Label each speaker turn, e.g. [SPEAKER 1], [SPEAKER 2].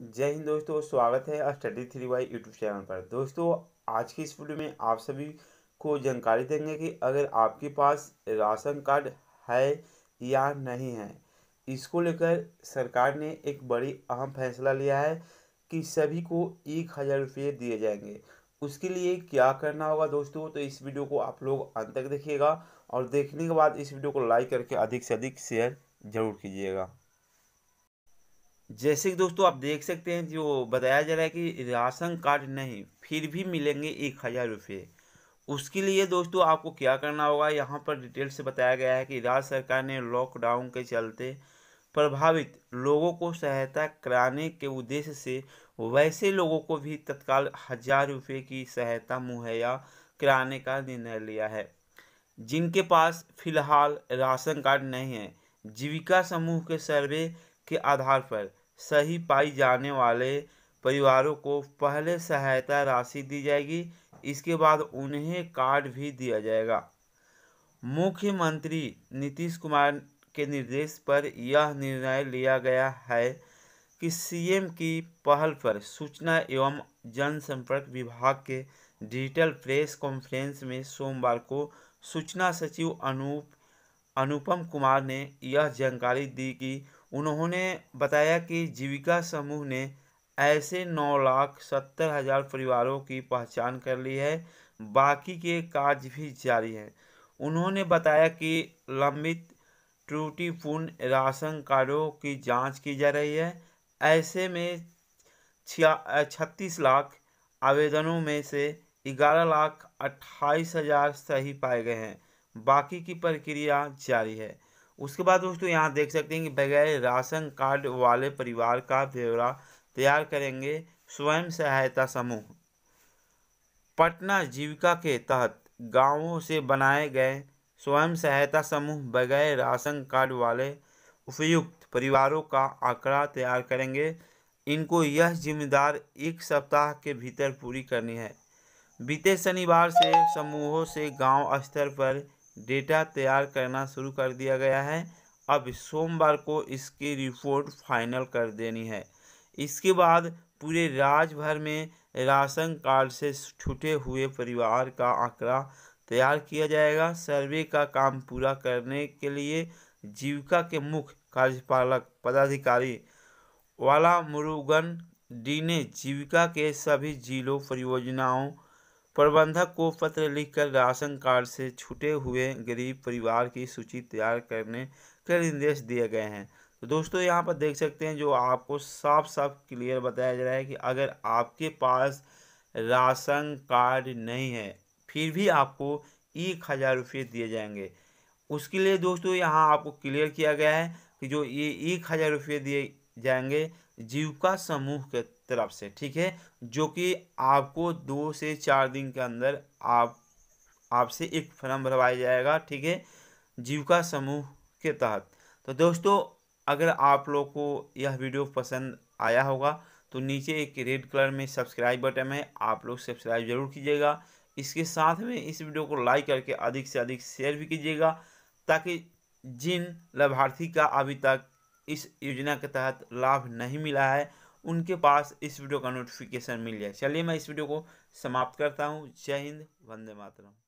[SPEAKER 1] जय हिंद दोस्तों स्वागत है study three Y YouTube channel पर दोस्तों आज की इस वीडियो में आप सभी को जानकारी देंगे कि अगर आपके पास राशन कार्ड है या नहीं है इसको लेकर सरकार ने एक बड़ी अहम फैसला लिया है कि सभी को एक हज़ार रुपये दिए जाएंगे उसके लिए क्या करना होगा दोस्तों तो इस वीडियो को आप लोग अंत तक देखिएगा और देखने के बाद इस वीडियो को लाइक करके अधिक से अधिक शेयर ज़रूर कीजिएगा जैसे कि दोस्तों आप देख सकते हैं जो बताया जा रहा है कि राशन कार्ड नहीं फिर भी मिलेंगे एक हज़ार रुपये उसके लिए दोस्तों आपको क्या करना होगा यहाँ पर डिटेल से बताया गया है कि राज्य सरकार ने लॉकडाउन के चलते प्रभावित लोगों को सहायता कराने के उद्देश्य से वैसे लोगों को भी तत्काल हजार रुपये की सहायता मुहैया कराने का निर्णय लिया है जिनके पास फिलहाल राशन कार्ड नहीं है जीविका समूह के सर्वे के आधार पर सही पाई जाने वाले परिवारों को पहले सहायता राशि दी जाएगी इसके बाद उन्हें कार्ड भी दिया जाएगा मुख्यमंत्री नीतीश कुमार के निर्देश पर यह निर्णय लिया गया है कि सीएम की पहल पर सूचना एवं जनसंपर्क विभाग के डिजिटल प्रेस कॉन्फ्रेंस में सोमवार को सूचना सचिव अनूप अनुपम कुमार ने यह जानकारी दी कि उन्होंने बताया कि जीविका समूह ने ऐसे नौ लाख सत्तर हजार परिवारों की पहचान कर ली है बाकी के कार्य भी जारी हैं उन्होंने बताया कि लंबित त्रुटिपूर्ण राशन कार्डों की जांच की जा रही है ऐसे में छिया छत्तीस लाख आवेदनों में से ग्यारह लाख अट्ठाईस हजार सही पाए गए हैं बाकी की प्रक्रिया जारी है उसके बाद दोस्तों यहाँ देख सकते हैं कि बगैर राशन कार्ड वाले परिवार का ब्यौरा तैयार करेंगे स्वयं सहायता समूह पटना जीविका के तहत गांवों से बनाए गए स्वयं सहायता समूह बगैर राशन कार्ड वाले उपयुक्त परिवारों का आंकड़ा तैयार करेंगे इनको यह जिम्मेदार एक सप्ताह के भीतर पूरी करनी है बीते शनिवार से समूहों से गांव स्तर पर डेटा तैयार करना शुरू कर दिया गया है अब सोमवार को इसकी रिपोर्ट फाइनल कर देनी है इसके बाद पूरे राज्य भर में राशन कार्ड से छूटे हुए परिवार का आंकड़ा तैयार किया जाएगा सर्वे का काम पूरा करने के लिए जीविका के मुख्य कार्यपालक पदाधिकारी वाला मुरुगन डी ने जीविका के सभी जिलों परियोजनाओं प्रबंधक को पत्र लिखकर राशन कार्ड से छूटे हुए गरीब परिवार की सूची तैयार करने के निर्देश दिए गए हैं तो दोस्तों यहाँ पर देख सकते हैं जो आपको साफ साफ क्लियर बताया जा रहा है कि अगर आपके पास राशन कार्ड नहीं है फिर भी आपको एक हज़ार रुपये दिए जाएंगे उसके लिए दोस्तों यहाँ आपको क्लियर किया गया है कि जो ये एक हज़ार रुपये दिए जाएंगे जीविका समूह के तरफ से ठीक है जो कि आपको दो से चार दिन के अंदर आप आपसे एक फॉर्म भरवाया जाएगा ठीक है जीविका समूह के तहत तो दोस्तों अगर आप लोग को यह वीडियो पसंद आया होगा तो नीचे एक रेड कलर में सब्सक्राइब बटन है आप लोग सब्सक्राइब जरूर कीजिएगा इसके साथ में इस वीडियो को लाइक करके अधिक से अधिक शेयर भी कीजिएगा ताकि जिन लाभार्थी का अभी तक इस योजना के तहत लाभ नहीं मिला है उनके पास इस वीडियो का नोटिफिकेशन मिल जाए चलिए मैं इस वीडियो को समाप्त करता हूँ जय हिंद वंदे मातरम